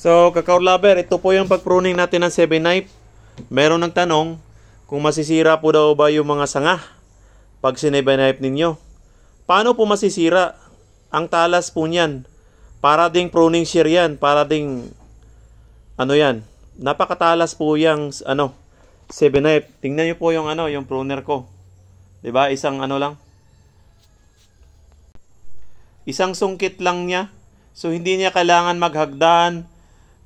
So, cacao lover, ito po yung pag-pruning natin ng 7 knife. Meron ng tanong kung masisira po daw ba yung mga sanga pag 7 knife ninyo. Paano po masisira? Ang talas po niyan. Para ding pruning shear yan. Para ding ano yan. Napakatalas po yung ano, 7 knife. Tingnan niyo po yung ano, yung pruner ko. 'Di ba? Isang ano lang. Isang sungkit lang niya. So hindi niya kailangan maghagdan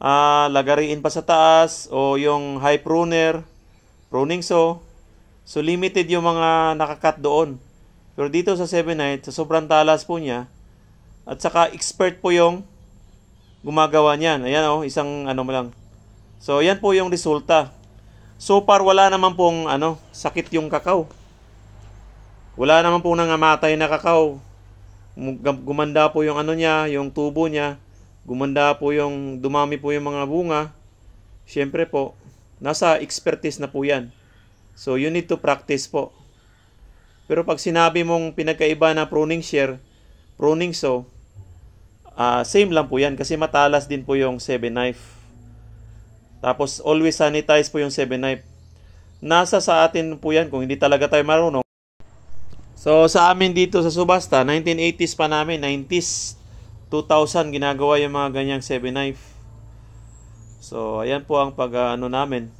uh, lagariin pa sa taas o yung high pruner, pruning saw. So limited yung mga nakakat doon. Pero dito sa 7-9, sa sobrang talas po niya, at saka expert po yung gumagawa niyan. Ayan oh, isang ano mo lang. So yan po yung resulta. So far wala naman pong ano, sakit yung kakaw. Wala naman pong nangamatay na kakaw. Gumanda po yung ano niya, yung tubo niya gumanda po yung, dumami po yung mga bunga, siyempre po, nasa expertise na po yan. So, you need to practice po. Pero pag sinabi mong pinagkaiba na pruning shear, pruning saw, uh, same lang po yan kasi matalas din po yung 7 knife. Tapos, always sanitize po yung 7 knife. Nasa sa atin po yan kung hindi talaga tayo marunong. So, sa amin dito sa subasta, 1980s pa namin, 90s, 2,000 ginagawa yung mga ganyang 7 knife. So, ayan po ang pag-ano namin.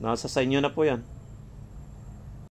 Nasa sa inyo na po yan.